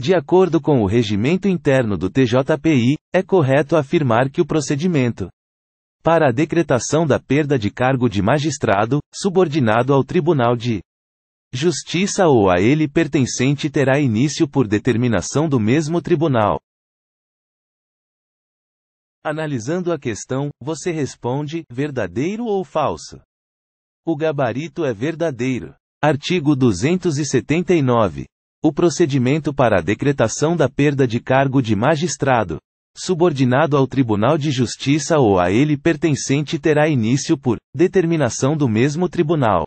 De acordo com o regimento interno do TJPI, é correto afirmar que o procedimento para a decretação da perda de cargo de magistrado, subordinado ao Tribunal de Justiça ou a ele pertencente terá início por determinação do mesmo tribunal. Analisando a questão, você responde: verdadeiro ou falso? O gabarito é verdadeiro. Artigo 279. O procedimento para a decretação da perda de cargo de magistrado, subordinado ao Tribunal de Justiça ou a ele pertencente terá início por determinação do mesmo tribunal.